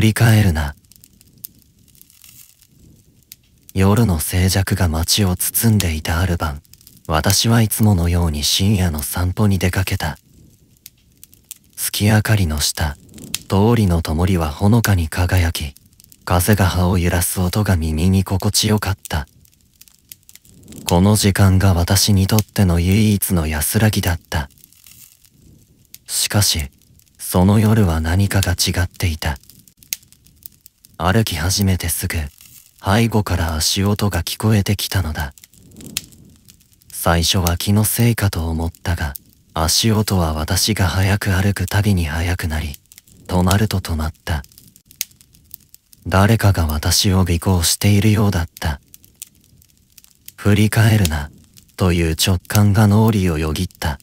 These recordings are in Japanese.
振り返るな夜の静寂が街を包んでいたある晩私はいつものように深夜の散歩に出かけた月明かりの下通りの灯りはほのかに輝き風が葉を揺らす音が耳に心地よかったこの時間が私にとっての唯一の安らぎだったしかしその夜は何かが違っていた歩き始めてすぐ、背後から足音が聞こえてきたのだ。最初は気のせいかと思ったが、足音は私が早く歩くたびに速くなり、止まると止まった。誰かが私を尾行しているようだった。振り返るな、という直感が脳裏をよぎった。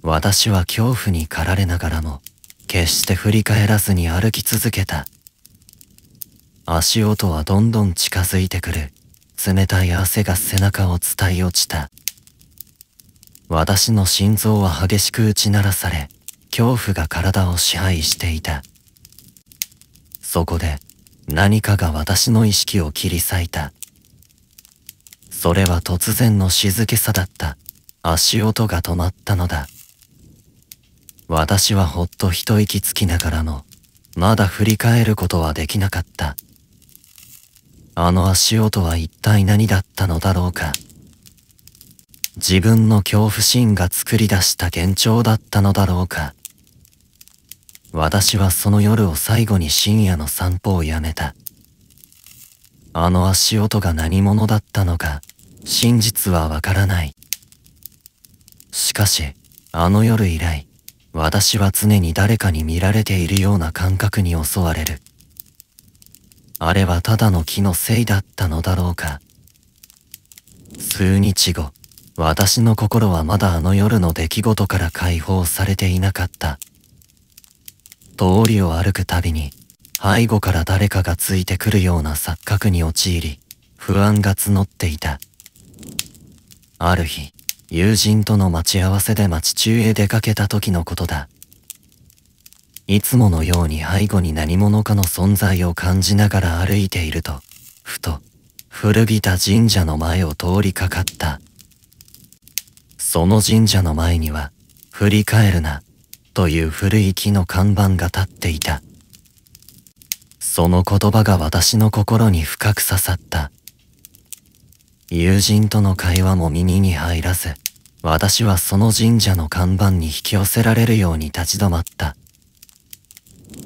私は恐怖に駆られながらも、決して振り返らずに歩き続けた。足音はどんどん近づいてくる。冷たい汗が背中を伝い落ちた。私の心臓は激しく打ち鳴らされ、恐怖が体を支配していた。そこで、何かが私の意識を切り裂いた。それは突然の静けさだった。足音が止まったのだ。私はほっと一息つきながらも、まだ振り返ることはできなかった。あの足音は一体何だったのだろうか。自分の恐怖心が作り出した幻聴だったのだろうか。私はその夜を最後に深夜の散歩をやめた。あの足音が何者だったのか、真実はわからない。しかし、あの夜以来、私は常に誰かに見られているような感覚に襲われる。あれはただの木のせいだったのだろうか。数日後、私の心はまだあの夜の出来事から解放されていなかった。通りを歩くたびに、背後から誰かがついてくるような錯覚に陥り、不安が募っていた。ある日、友人との待ち合わせで町中へ出かけた時のことだ。いつものように背後に何者かの存在を感じながら歩いていると、ふと、古びた神社の前を通りかかった。その神社の前には、振り返るな、という古い木の看板が立っていた。その言葉が私の心に深く刺さった。友人との会話も耳に入らず、私はその神社の看板に引き寄せられるように立ち止まった。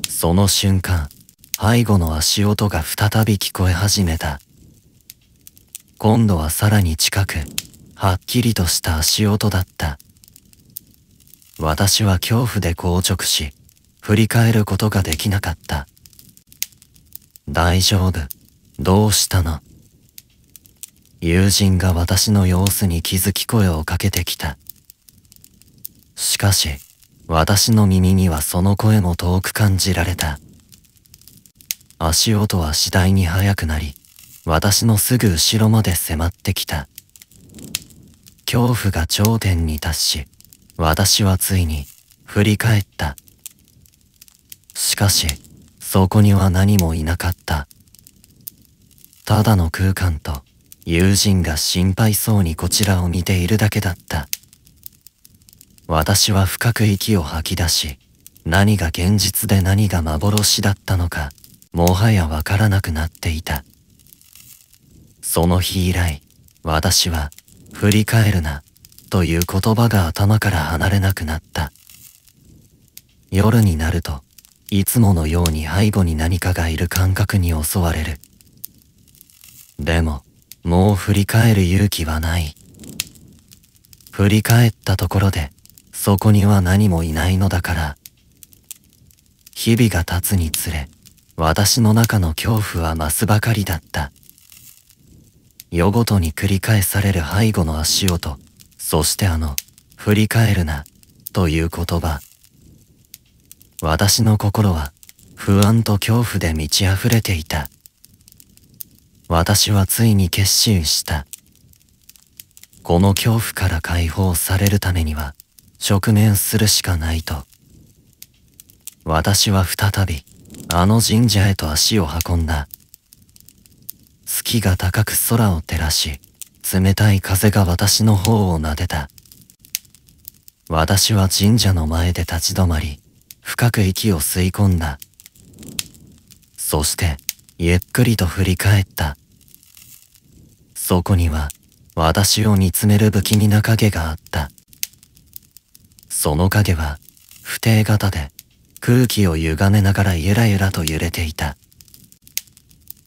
その瞬間、背後の足音が再び聞こえ始めた。今度はさらに近く、はっきりとした足音だった。私は恐怖で硬直し、振り返ることができなかった。大丈夫。どうしたの友人が私の様子に気づき声をかけてきた。しかし、私の耳にはその声も遠く感じられた。足音は次第に速くなり、私のすぐ後ろまで迫ってきた。恐怖が頂点に達し、私はついに振り返った。しかし、そこには何もいなかった。ただの空間と友人が心配そうにこちらを見ているだけだった。私は深く息を吐き出し、何が現実で何が幻だったのか、もはやわからなくなっていた。その日以来、私は、振り返るな、という言葉が頭から離れなくなった。夜になると、いつものように背後に何かがいる感覚に襲われる。でも、もう振り返る勇気はない。振り返ったところで、そこには何もいないのだから。日々が経つにつれ、私の中の恐怖は増すばかりだった。夜ごとに繰り返される背後の足音、そしてあの、振り返るな、という言葉。私の心は、不安と恐怖で満ち溢れていた。私はついに決心した。この恐怖から解放されるためには、直面するしかないと。私は再び、あの神社へと足を運んだ。月が高く空を照らし、冷たい風が私の方を撫でた。私は神社の前で立ち止まり、深く息を吸い込んだ。そして、ゆっくりと振り返った。そこには、私を見つめる不気味な影があった。その影は不定型で空気を歪めながらゆらゆらと揺れていた。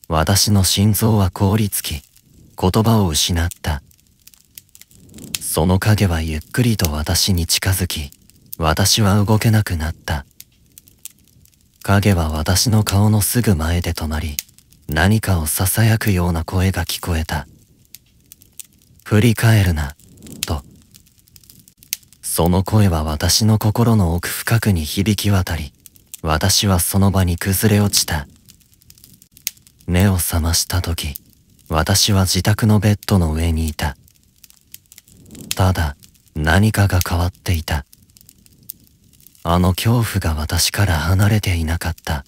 私の心臓は凍りつき、言葉を失った。その影はゆっくりと私に近づき、私は動けなくなった。影は私の顔のすぐ前で止まり、何かを囁くような声が聞こえた。振り返るな、と。その声は私の心の奥深くに響き渡り、私はその場に崩れ落ちた。目を覚ました時、私は自宅のベッドの上にいた。ただ、何かが変わっていた。あの恐怖が私から離れていなかった。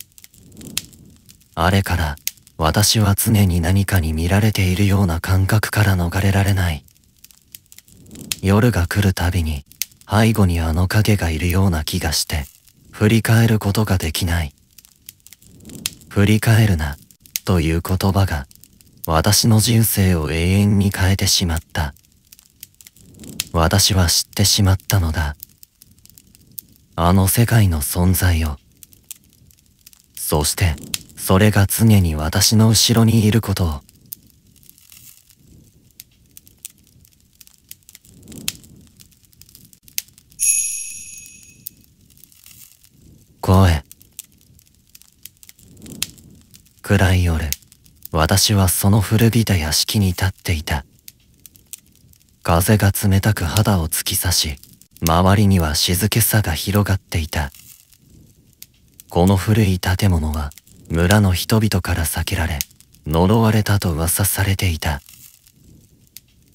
あれから、私は常に何かに見られているような感覚から逃れられない。夜が来るたびに、背後にあの影がいるような気がして、振り返ることができない。振り返るな、という言葉が、私の人生を永遠に変えてしまった。私は知ってしまったのだ。あの世界の存在を。そして、それが常に私の後ろにいることを。暗い夜私はその古びた屋敷に立っていた風が冷たく肌を突き刺し周りには静けさが広がっていたこの古い建物は村の人々から避けられ呪われたと噂されていた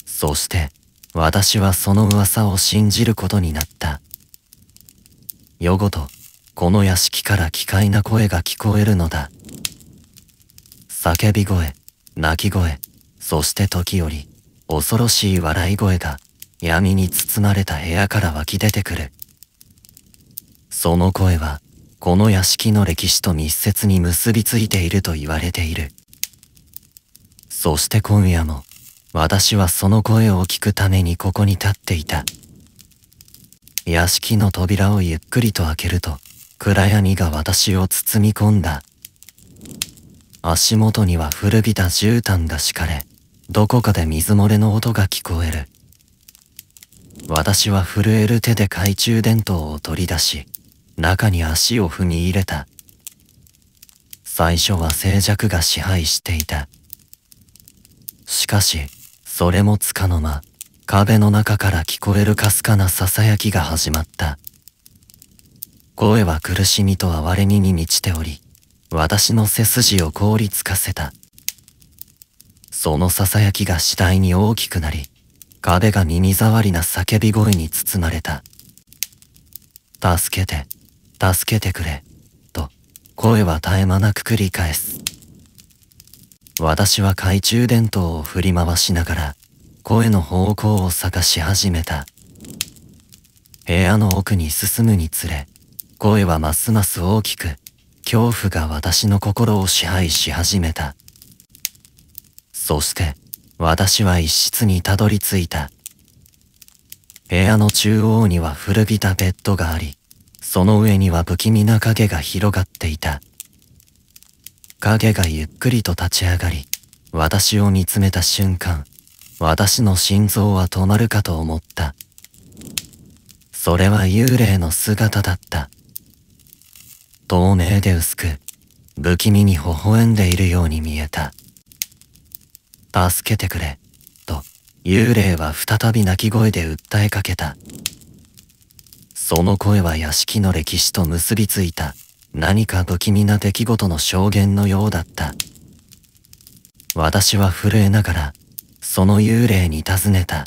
そして私はその噂を信じることになった夜ごとこの屋敷から奇怪な声が聞こえるのだ叫び声、泣き声、そして時折、恐ろしい笑い声が闇に包まれた部屋から湧き出てくる。その声は、この屋敷の歴史と密接に結びついていると言われている。そして今夜も、私はその声を聞くためにここに立っていた。屋敷の扉をゆっくりと開けると、暗闇が私を包み込んだ。足元には古びた絨毯が敷かれ、どこかで水漏れの音が聞こえる。私は震える手で懐中電灯を取り出し、中に足を踏み入れた。最初は静寂が支配していた。しかし、それもつかの間、壁の中から聞こえるかすかな囁きが始まった。声は苦しみと哀れみに満ちており、私の背筋を凍りつかせた。その囁きが次第に大きくなり、壁が耳障りな叫び声に包まれた。助けて、助けてくれ、と声は絶え間なく繰り返す。私は懐中電灯を振り回しながら、声の方向を探し始めた。部屋の奥に進むにつれ、声はますます大きく、恐怖が私の心を支配し始めた。そして、私は一室にたどり着いた。部屋の中央には古びたベッドがあり、その上には不気味な影が広がっていた。影がゆっくりと立ち上がり、私を見つめた瞬間、私の心臓は止まるかと思った。それは幽霊の姿だった。透明で薄く、不気味に微笑んでいるように見えた。助けてくれ、と幽霊は再び泣き声で訴えかけた。その声は屋敷の歴史と結びついた何か不気味な出来事の証言のようだった。私は震えながら、その幽霊に尋ねた。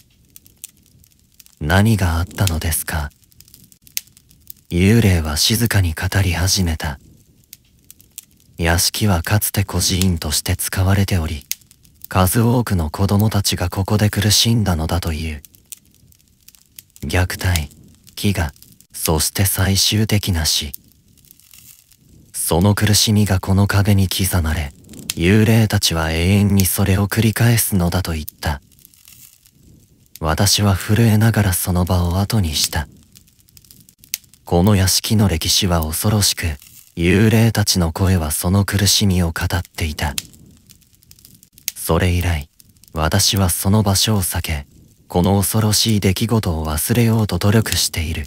何があったのですか幽霊は静かに語り始めた。屋敷はかつて孤児院として使われており、数多くの子供たちがここで苦しんだのだという。虐待、飢餓、そして最終的な死。その苦しみがこの壁に刻まれ、幽霊たちは永遠にそれを繰り返すのだと言った。私は震えながらその場を後にした。この屋敷の歴史は恐ろしく、幽霊たちの声はその苦しみを語っていた。それ以来、私はその場所を避け、この恐ろしい出来事を忘れようと努力している。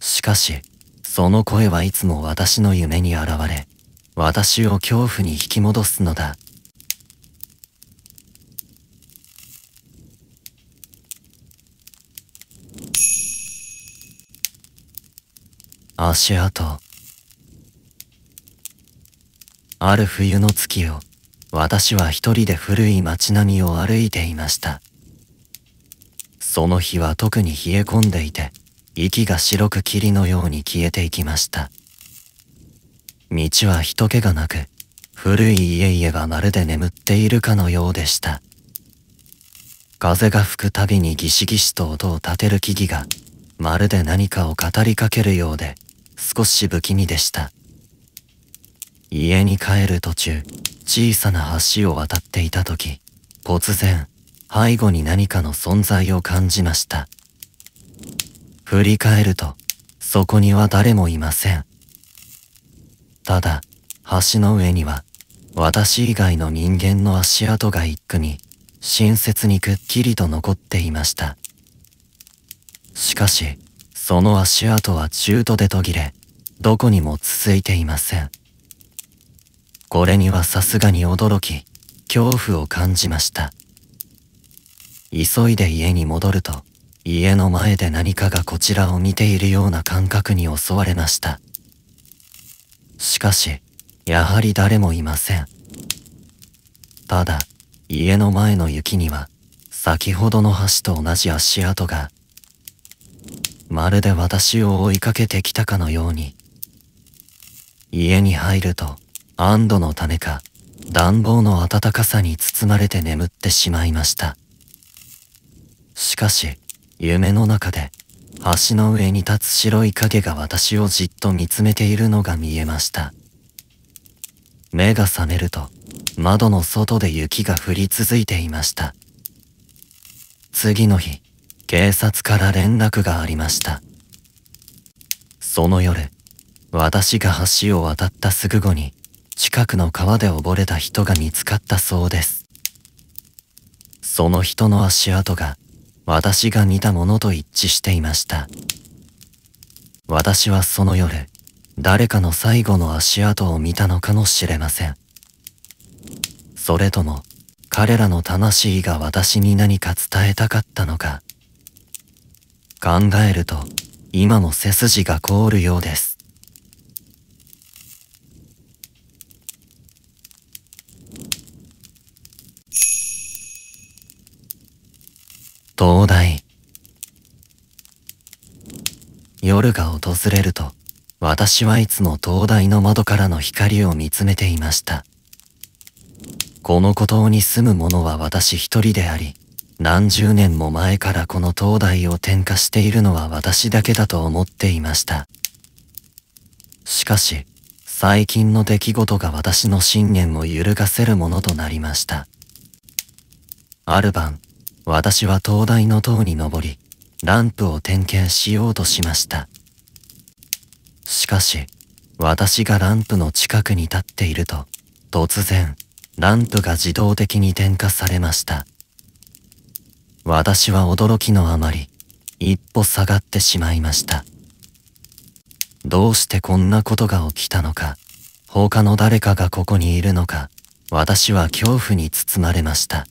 しかし、その声はいつも私の夢に現れ、私を恐怖に引き戻すのだ。you 足跡。ある冬の月を、私は一人で古い街並みを歩いていました。その日は特に冷え込んでいて、息が白く霧のように消えていきました。道は人気がなく、古い家々がまるで眠っているかのようでした。風が吹くたびにギシギシと音を立てる木々が、まるで何かを語りかけるようで、少し不気味でした家に帰る途中小さな橋を渡っていた時突然背後に何かの存在を感じました振り返るとそこには誰もいませんただ橋の上には私以外の人間の足跡が一組親切にくっきりと残っていましたしかしその足跡は中途で途切れ、どこにも続いていません。これにはさすがに驚き、恐怖を感じました。急いで家に戻ると、家の前で何かがこちらを見ているような感覚に襲われました。しかし、やはり誰もいません。ただ、家の前の雪には、先ほどの橋と同じ足跡がまるで私を追いかけてきたかのように。家に入ると安堵のためか暖房の暖かさに包まれて眠ってしまいました。しかし、夢の中で橋の上に立つ白い影が私をじっと見つめているのが見えました。目が覚めると窓の外で雪が降り続いていました。次の日、警察から連絡がありましたその夜私が橋を渡ったすぐ後に近くの川で溺れた人が見つかったそうですその人の足跡が私が見たものと一致していました私はその夜誰かの最後の足跡を見たのかもしれませんそれとも彼らの魂が私に何か伝えたかったのか考えると今も背筋が凍るようです灯台夜が訪れると私はいつも灯台の窓からの光を見つめていましたこの孤島に住む者は私一人であり何十年も前からこの灯台を点火しているのは私だけだと思っていました。しかし、最近の出来事が私の信念を揺るがせるものとなりました。ある晩、私は灯台の塔に登り、ランプを点検しようとしました。しかし、私がランプの近くに立っていると、突然、ランプが自動的に点火されました。私は驚きのあまり、一歩下がってしまいました。どうしてこんなことが起きたのか、他の誰かがここにいるのか、私は恐怖に包まれました。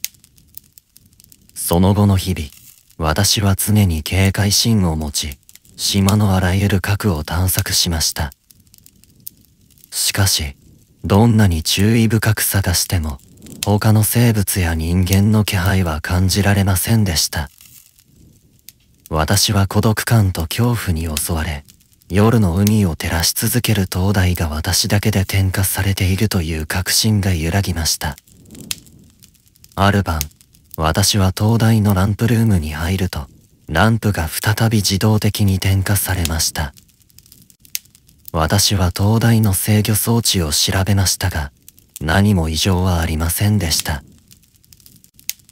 その後の日々、私は常に警戒心を持ち、島のあらゆる核を探索しました。しかし、どんなに注意深く探しても、他の生物や人間の気配は感じられませんでした。私は孤独感と恐怖に襲われ、夜の海を照らし続ける灯台が私だけで点火されているという確信が揺らぎました。ある晩、私は灯台のランプルームに入ると、ランプが再び自動的に点火されました。私は灯台の制御装置を調べましたが、何も異常はありませんでした。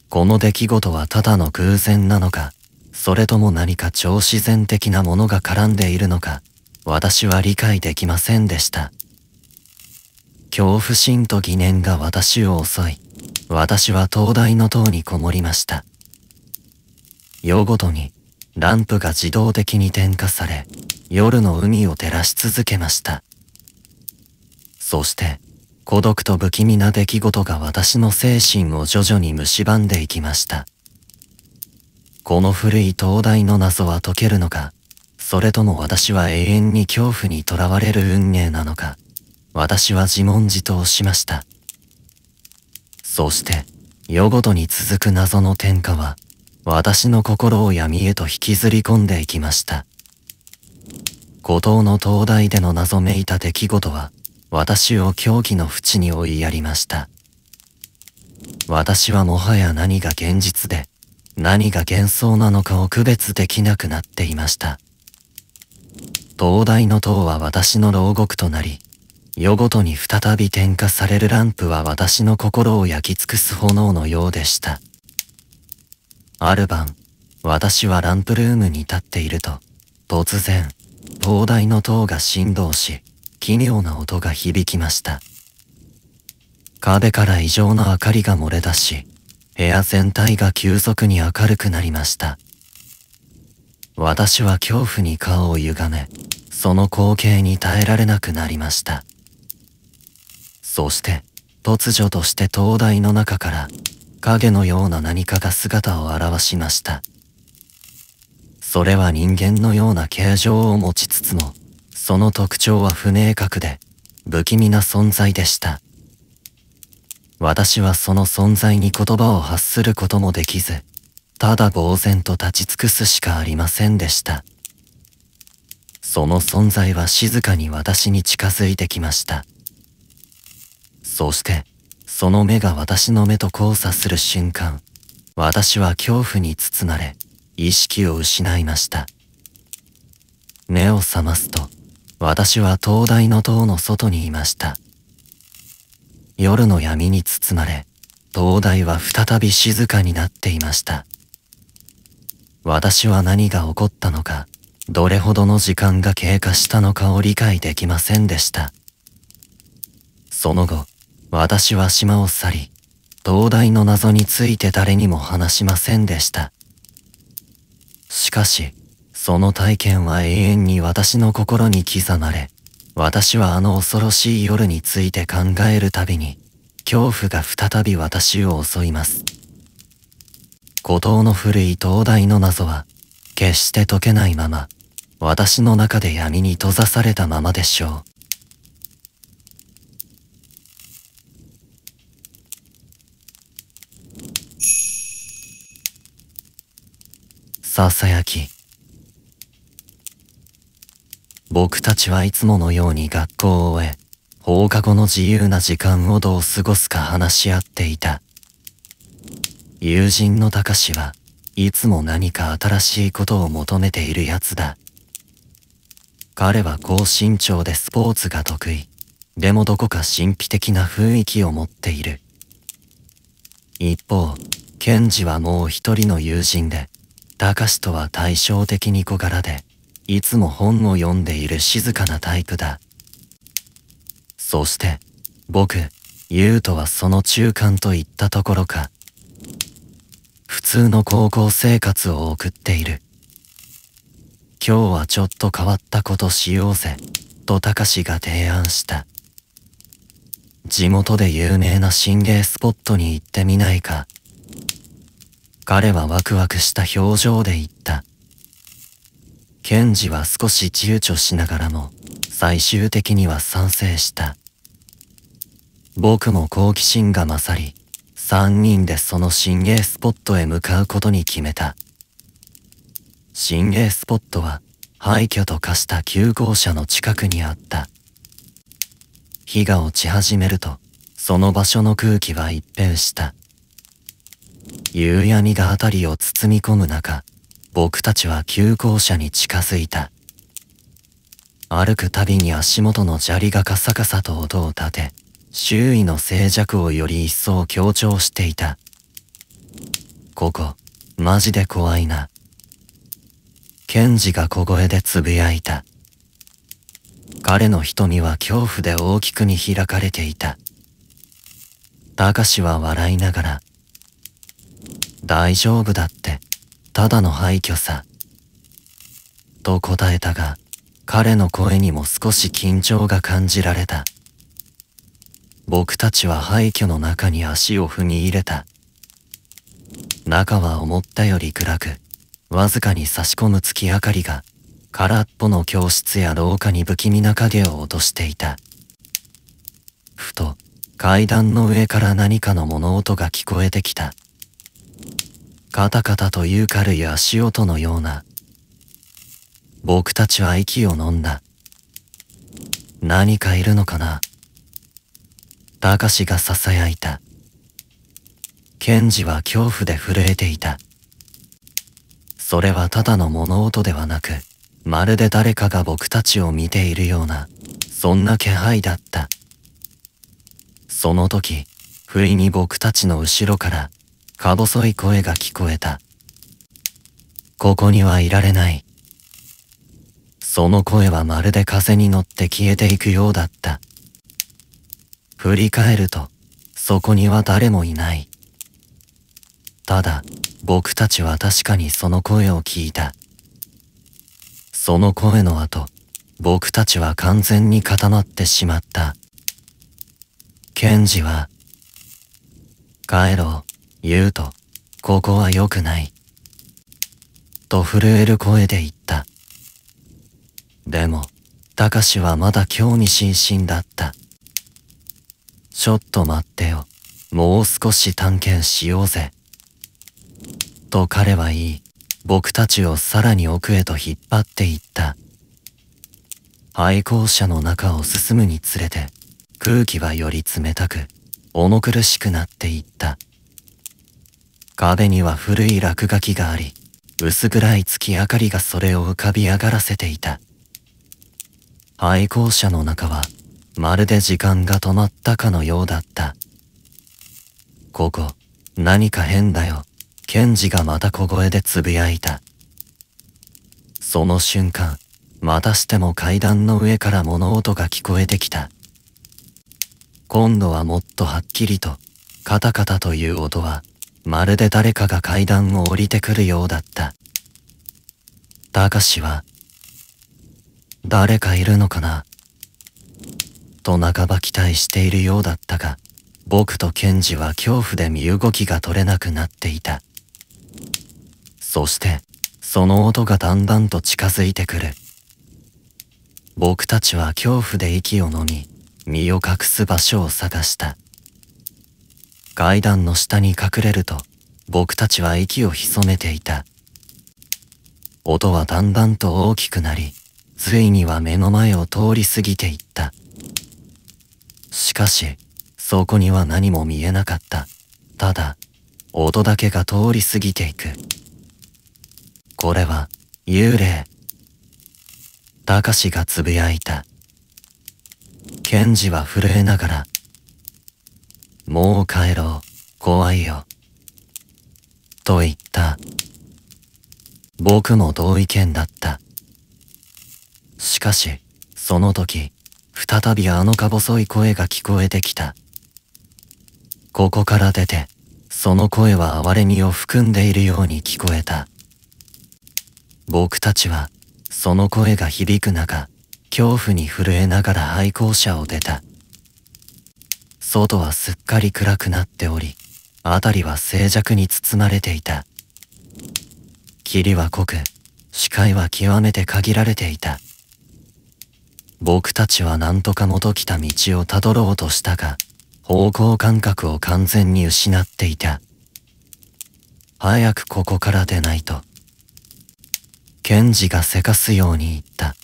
この出来事はただの偶然なのか、それとも何か超自然的なものが絡んでいるのか、私は理解できませんでした。恐怖心と疑念が私を襲い、私は灯台の塔にこもりました。夜ごとにランプが自動的に点火され、夜の海を照らし続けました。そして、孤独と不気味な出来事が私の精神を徐々に蝕んでいきました。この古い灯台の謎は解けるのか、それとも私は永遠に恐怖にとらわれる運命なのか、私は自問自答しました。そして、夜ごとに続く謎の天下は、私の心を闇へと引きずり込んでいきました。孤島の灯台での謎めいた出来事は、私を狂気の淵に追いやりました。私はもはや何が現実で、何が幻想なのかを区別できなくなっていました。灯台の塔は私の牢獄となり、夜ごとに再び点火されるランプは私の心を焼き尽くす炎のようでした。ある晩、私はランプルームに立っていると、突然、灯台の塔が振動し、奇妙な音が響きました。壁から異常な明かりが漏れ出し、部屋全体が急速に明るくなりました。私は恐怖に顔を歪め、その光景に耐えられなくなりました。そして、突如として灯台の中から、影のような何かが姿を現しました。それは人間のような形状を持ちつつも、その特徴は不明確で不気味な存在でした私はその存在に言葉を発することもできずただ呆然と立ち尽くすしかありませんでしたその存在は静かに私に近づいてきましたそしてその目が私の目と交差する瞬間私は恐怖に包まれ意識を失いました目を覚ますと私は灯台の塔の外にいました。夜の闇に包まれ、灯台は再び静かになっていました。私は何が起こったのか、どれほどの時間が経過したのかを理解できませんでした。その後、私は島を去り、灯台の謎について誰にも話しませんでした。しかし、その体験は永遠に私の心に刻まれ、私はあの恐ろしい夜について考えるたびに、恐怖が再び私を襲います。孤島の古い灯台の謎は、決して解けないまま、私の中で闇に閉ざされたままでしょう。ささやき、僕たちはいつものように学校を終え、放課後の自由な時間をどう過ごすか話し合っていた。友人の高志はいつも何か新しいことを求めているやつだ。彼は高身長でスポーツが得意。でもどこか神秘的な雰囲気を持っている。一方、ケンジはもう一人の友人で、高志とは対照的に小柄で、いつも本を読んでいる静かなタイプだ。そして、僕、優斗はその中間といったところか。普通の高校生活を送っている。今日はちょっと変わったことしようぜ、と高志が提案した。地元で有名な心霊スポットに行ってみないか。彼はワクワクした表情で言った。ケンジは少し躊躇しながらも最終的には賛成した僕も好奇心が勝り3人でその新鋭スポットへ向かうことに決めた新鋭スポットは廃墟と化した旧校舎の近くにあった火が落ち始めるとその場所の空気は一変した夕闇が辺りを包み込む中僕たちは急行車に近づいた。歩くたびに足元の砂利がカサカサと音を立て、周囲の静寂をより一層強調していた。ここ、マジで怖いな。ケンジが小声で呟いた。彼の瞳は恐怖で大きく見開かれていた。たかしは笑いながら、大丈夫だって、ただの廃墟さ。と答えたが、彼の声にも少し緊張が感じられた。僕たちは廃墟の中に足を踏み入れた。中は思ったより暗く、わずかに差し込む月明かりが、空っぽの教室や廊下に不気味な影を落としていた。ふと、階段の上から何かの物音が聞こえてきた。カタカタと言うかるい足音のような。僕たちは息を飲んだ。何かいるのかなたかしが囁いた。ケンジは恐怖で震えていた。それはただの物音ではなく、まるで誰かが僕たちを見ているような、そんな気配だった。その時、不意に僕たちの後ろから、か細い声が聞こえた。ここにはいられない。その声はまるで風に乗って消えていくようだった。振り返ると、そこには誰もいない。ただ、僕たちは確かにその声を聞いた。その声の後、僕たちは完全に固まってしまった。ケンジは、帰ろう。言うと、ここは良くない。と震える声で言った。でも、たかしはまだ興味津々だった。ちょっと待ってよ。もう少し探検しようぜ。と彼は言い、僕たちをさらに奥へと引っ張っていった。廃校舎の中を進むにつれて、空気はより冷たく、重苦しくなっていった。壁には古い落書きがあり薄暗い月明かりがそれを浮かび上がらせていた廃校舎の中はまるで時間が止まったかのようだったここ何か変だよケンジがまた小声で呟いたその瞬間またしても階段の上から物音が聞こえてきた今度はもっとはっきりとカタカタという音はまるで誰かが階段を降りてくるようだった。たかしは、誰かいるのかなと半ば期待しているようだったが、僕とケンジは恐怖で身動きが取れなくなっていた。そして、その音がだんだんと近づいてくる。僕たちは恐怖で息をのみ、身を隠す場所を探した。階段の下に隠れると僕たちは息を潜めていた。音はだんだんと大きくなり、ついには目の前を通り過ぎていった。しかし、そこには何も見えなかった。ただ、音だけが通り過ぎていく。これは、幽霊。たかしが呟いた。ケンジは震えながら、もう帰ろう、怖いよ。と言った。僕も同意見だった。しかし、その時、再びあのか細い声が聞こえてきた。ここから出て、その声は哀れみを含んでいるように聞こえた。僕たちは、その声が響く中、恐怖に震えながら愛好者を出た。外はすっかり暗くなっており、辺りは静寂に包まれていた。霧は濃く、視界は極めて限られていた。僕たちは何とか元来た道をたどろうとしたが、方向感覚を完全に失っていた。早くここから出ないと。ケンジがせかすように言った。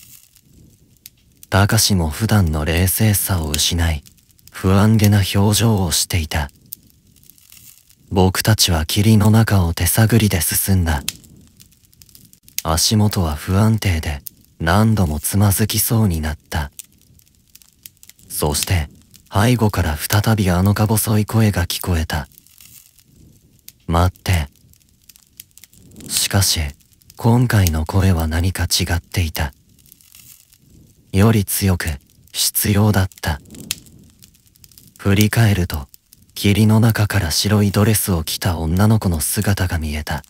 たかしも普段の冷静さを失い、不安げな表情をしていた。僕たちは霧の中を手探りで進んだ。足元は不安定で何度もつまずきそうになった。そして背後から再びあのか細い声が聞こえた。待って。しかし、今回の声は何か違っていた。より強く必要だった。振り返ると、霧の中から白いドレスを着た女の子の姿が見えた。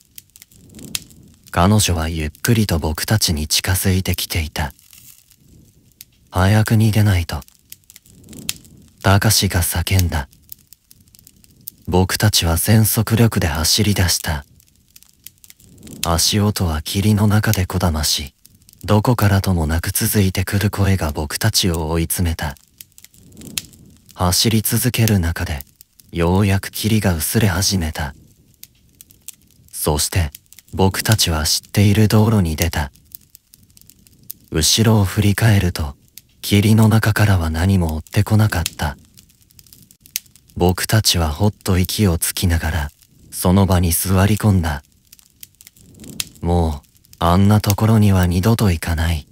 彼女はゆっくりと僕たちに近づいてきていた。早く逃げないと。たかしが叫んだ。僕たちは全速力で走り出した。足音は霧の中でこだまし、どこからともなく続いてくる声が僕たちを追い詰めた。走り続ける中で、ようやく霧が薄れ始めた。そして、僕たちは知っている道路に出た。後ろを振り返ると、霧の中からは何も追ってこなかった。僕たちはほっと息をつきながら、その場に座り込んだ。もう、あんなところには二度と行かない。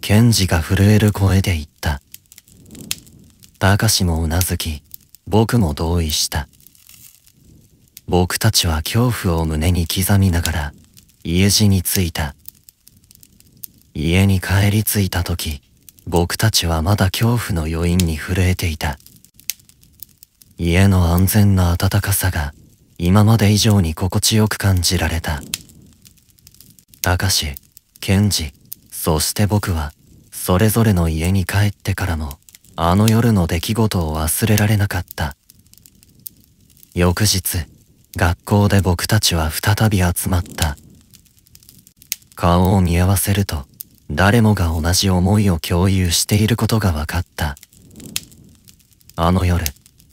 ケンジが震える声で言った。高志もうなずき、僕も同意した。僕たちは恐怖を胸に刻みながら、家路に着いた。家に帰り着いた時、僕たちはまだ恐怖の余韻に震えていた。家の安全な暖かさが、今まで以上に心地よく感じられた。たかし、ケンジ、そして僕は、それぞれの家に帰ってからも、あの夜の出来事を忘れられなかった。翌日、学校で僕たちは再び集まった。顔を見合わせると、誰もが同じ思いを共有していることが分かった。あの夜、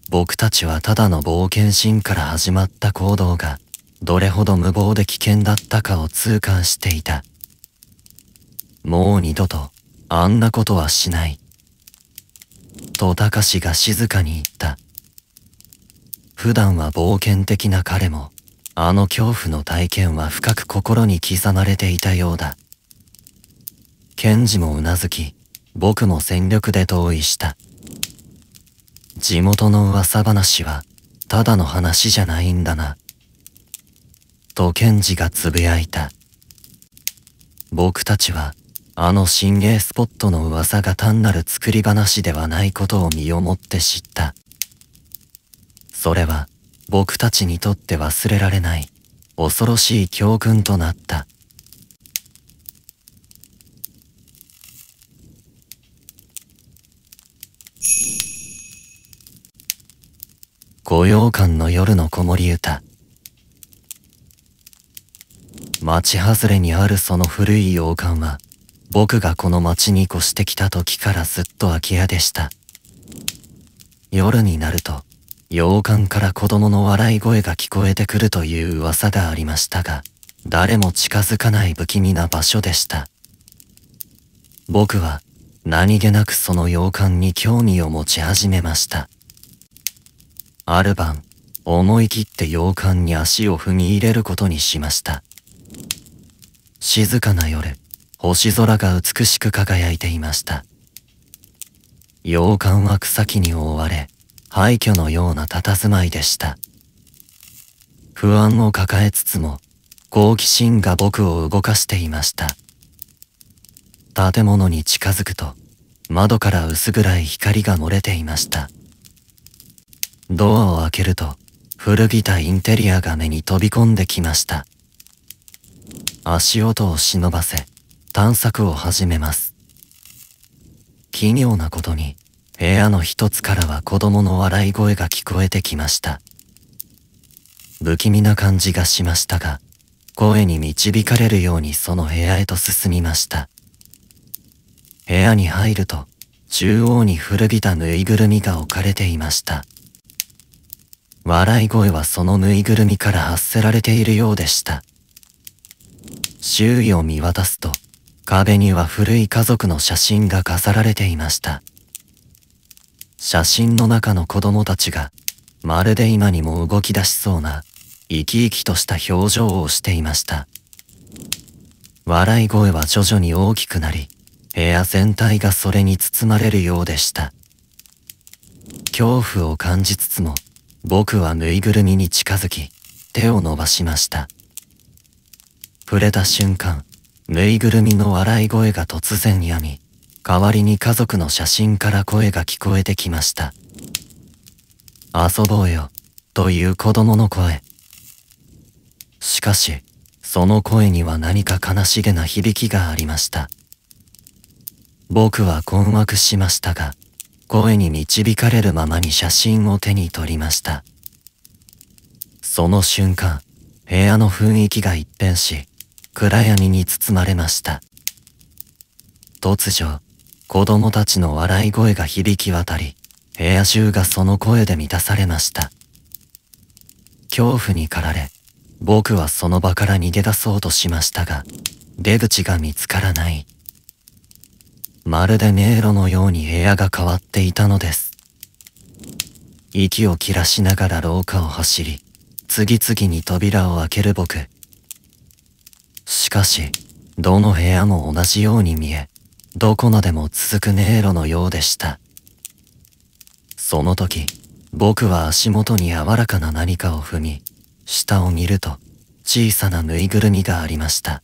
僕たちはただの冒険心から始まった行動が、どれほど無謀で危険だったかを痛感していた。もう二度と、あんなことはしない。と隆が静かに言った。普段は冒険的な彼も、あの恐怖の体験は深く心に刻まれていたようだ。ケンジもうなずき、僕も戦力で同意した。地元の噂話は、ただの話じゃないんだな。とケンジが呟いた。僕たちは、あの心霊スポットの噂が単なる作り話ではないことを身をもって知った。それは僕たちにとって忘れられない恐ろしい教訓となった。御用館の夜の子守歌町外れにあるその古い洋館は僕がこの町に越してきた時からずっと空き家でした。夜になると、洋館から子供の笑い声が聞こえてくるという噂がありましたが、誰も近づかない不気味な場所でした。僕は何気なくその洋館に興味を持ち始めました。ある晩、思い切って洋館に足を踏み入れることにしました。静かな夜、星空が美しく輝いていました。洋館は草木に覆われ、廃墟のような佇まいでした。不安を抱えつつも、好奇心が僕を動かしていました。建物に近づくと、窓から薄暗い光が漏れていました。ドアを開けると、古びたインテリアが目に飛び込んできました。足音を忍ばせ、探索を始めます。奇妙なことに、部屋の一つからは子供の笑い声が聞こえてきました。不気味な感じがしましたが、声に導かれるようにその部屋へと進みました。部屋に入ると、中央に古びたぬいぐるみが置かれていました。笑い声はそのぬいぐるみから発せられているようでした。周囲を見渡すと、壁には古い家族の写真が飾られていました。写真の中の子供たちが、まるで今にも動き出しそうな、生き生きとした表情をしていました。笑い声は徐々に大きくなり、部屋全体がそれに包まれるようでした。恐怖を感じつつも、僕はぬいぐるみに近づき、手を伸ばしました。触れた瞬間、ぬいぐるみの笑い声が突然やみ、代わりに家族の写真から声が聞こえてきました。遊ぼうよ、という子供の声。しかし、その声には何か悲しげな響きがありました。僕は困惑しましたが、声に導かれるままに写真を手に取りました。その瞬間、部屋の雰囲気が一変し、暗闇に包まれました。突如、子供たちの笑い声が響き渡り、部屋中がその声で満たされました。恐怖に駆られ、僕はその場から逃げ出そうとしましたが、出口が見つからない。まるで迷路のように部屋が変わっていたのです。息を切らしながら廊下を走り、次々に扉を開ける僕。しかし、どの部屋も同じように見え、どこまでも続く迷路のようでした。その時、僕は足元に柔らかな何かを踏み、下を見ると、小さなぬいぐるみがありました。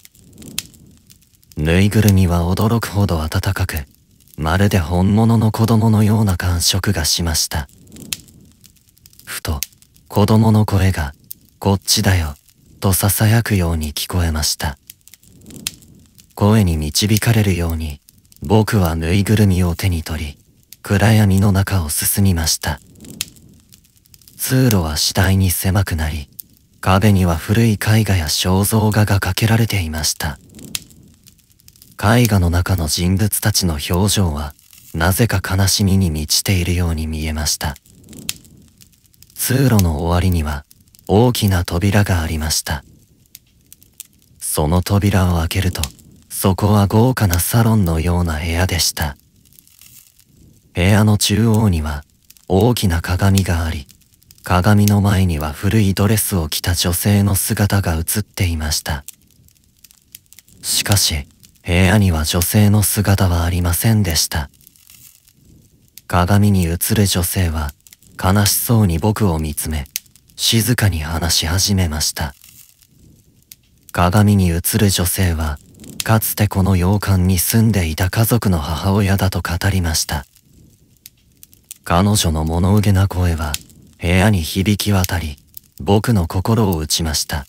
ぬいぐるみは驚くほど暖かく、まるで本物の子供のような感触がしました。ふと、子供の声が、こっちだよ、と囁くように聞こえました。声に導かれるように、僕はぬいぐるみを手に取り、暗闇の中を進みました。通路は次第に狭くなり、壁には古い絵画や肖像画がかけられていました。絵画の中の人物たちの表情は、なぜか悲しみに満ちているように見えました。通路の終わりには、大きな扉がありましたその扉を開けるとそこは豪華なサロンのような部屋でした部屋の中央には大きな鏡があり鏡の前には古いドレスを着た女性の姿が映っていましたしかし部屋には女性の姿はありませんでした鏡に映る女性は悲しそうに僕を見つめ静かに話し始めました。鏡に映る女性は、かつてこの洋館に住んでいた家族の母親だと語りました。彼女の物憂げな声は、部屋に響き渡り、僕の心を打ちました。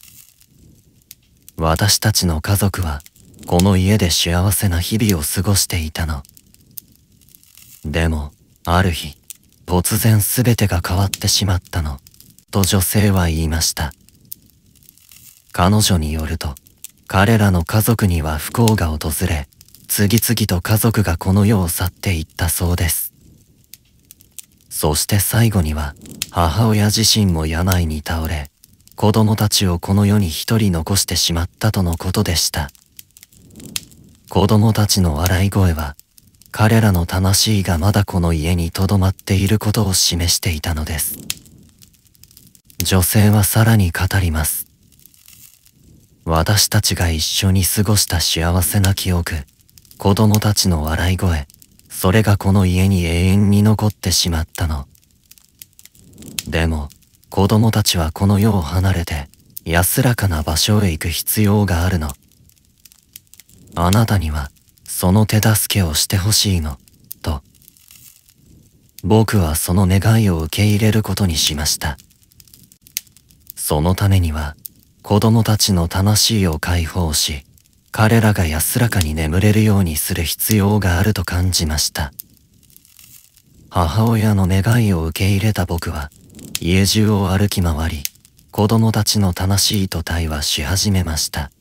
私たちの家族は、この家で幸せな日々を過ごしていたの。でも、ある日、突然全てが変わってしまったの。と女性は言いました。彼女によると、彼らの家族には不幸が訪れ、次々と家族がこの世を去っていったそうです。そして最後には、母親自身も病に倒れ、子供たちをこの世に一人残してしまったとのことでした。子供たちの笑い声は、彼らの魂がまだこの家に留まっていることを示していたのです。女性はさらに語ります。私たちが一緒に過ごした幸せな記憶、子供たちの笑い声、それがこの家に永遠に残ってしまったの。でも、子供たちはこの世を離れて、安らかな場所へ行く必要があるの。あなたには、その手助けをしてほしいの、と。僕はその願いを受け入れることにしました。そのためには子供たちの魂を解放し、彼らが安らかに眠れるようにする必要があると感じました。母親の願いを受け入れた僕は、家中を歩き回り、子供たちの魂と対話し始めました。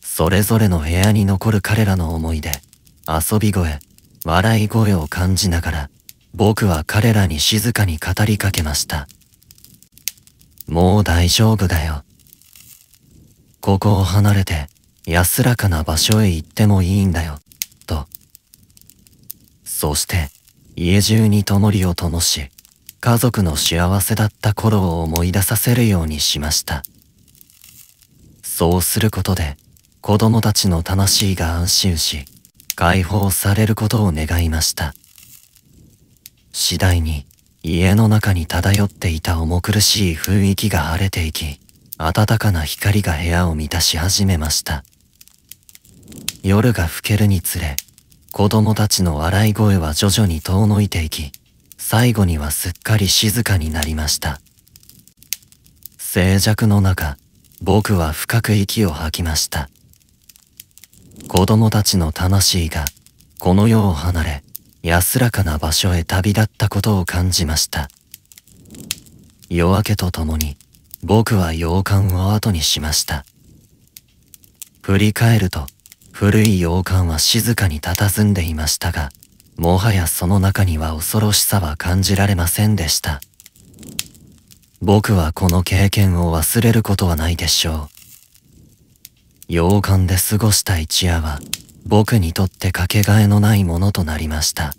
それぞれの部屋に残る彼らの思い出、遊び声、笑い声を感じながら、僕は彼らに静かに語りかけました。もう大丈夫だよ。ここを離れて安らかな場所へ行ってもいいんだよ、と。そして家中に灯りを灯し、家族の幸せだった頃を思い出させるようにしました。そうすることで子供たちの魂が安心し、解放されることを願いました。次第に家の中に漂っていた重苦しい雰囲気が晴れていき、暖かな光が部屋を満たし始めました。夜が更けるにつれ、子供たちの笑い声は徐々に遠のいていき、最後にはすっかり静かになりました。静寂の中、僕は深く息を吐きました。子供たちの魂が、この世を離れ、安らかな場所へ旅立ったことを感じました夜明けとともに僕は洋館を後にしました振り返ると古い洋館は静かに佇んでいましたがもはやその中には恐ろしさは感じられませんでした僕はこの経験を忘れることはないでしょう洋館で過ごした一夜は僕にとってかけがえのないものとなりました。